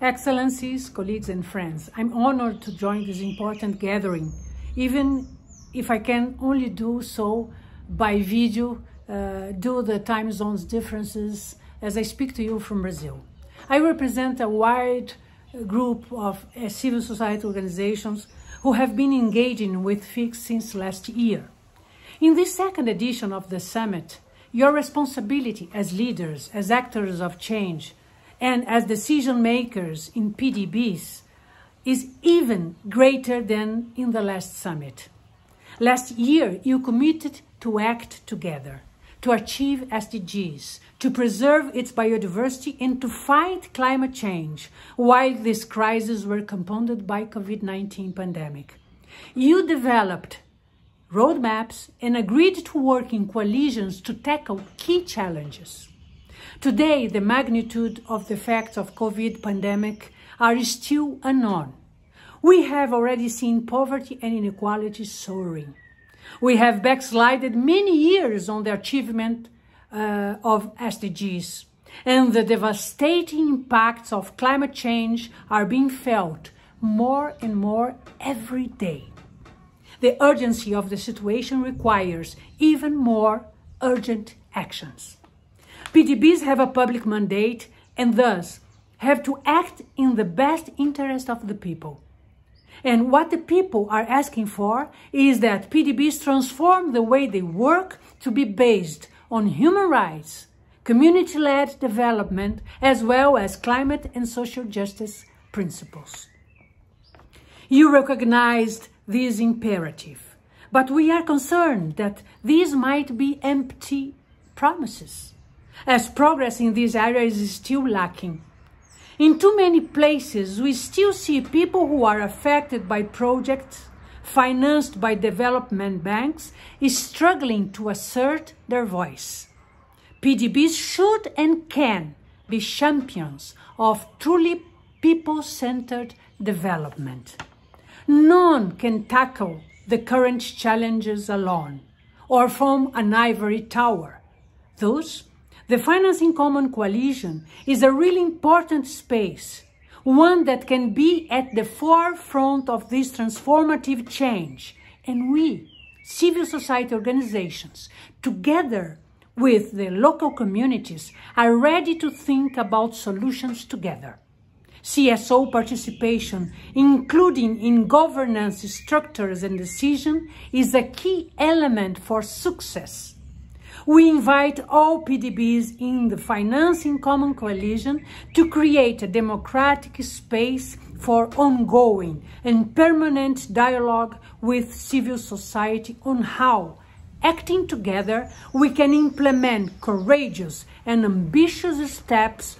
Excellencies, colleagues and friends, I'm honored to join this important gathering, even if I can only do so by video uh, due the time zones differences as I speak to you from Brazil. I represent a wide group of uh, civil society organizations who have been engaging with FIX since last year. In this second edition of the summit, your responsibility as leaders, as actors of change, and as decision makers in PDBs is even greater than in the last summit. Last year, you committed to act together, to achieve SDGs, to preserve its biodiversity, and to fight climate change while these crises were compounded by COVID-19 pandemic. You developed roadmaps and agreed to work in coalitions to tackle key challenges. Today, the magnitude of the effects of COVID pandemic are still unknown. We have already seen poverty and inequality soaring. We have backslided many years on the achievement uh, of SDGs, and the devastating impacts of climate change are being felt more and more every day. The urgency of the situation requires even more urgent actions. PDBs have a public mandate and thus have to act in the best interest of the people. And what the people are asking for is that PDBs transform the way they work to be based on human rights, community led development, as well as climate and social justice principles. You recognized this imperative, but we are concerned that these might be empty promises as progress in this area is still lacking. In too many places, we still see people who are affected by projects financed by development banks struggling to assert their voice. PDBs should and can be champions of truly people-centered development. None can tackle the current challenges alone or from an ivory tower. Those the Financing Common Coalition is a really important space, one that can be at the forefront of this transformative change. And we, civil society organizations, together with the local communities, are ready to think about solutions together. CSO participation, including in governance structures and decision, is a key element for success we invite all PDBs in the Financing Common Coalition to create a democratic space for ongoing and permanent dialogue with civil society on how, acting together, we can implement courageous and ambitious steps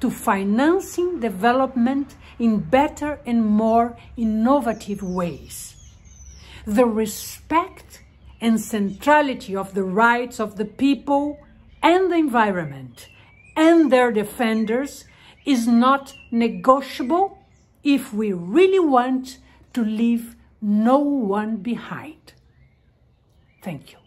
to financing development in better and more innovative ways. The respect and centrality of the rights of the people and the environment and their defenders is not negotiable if we really want to leave no one behind. Thank you.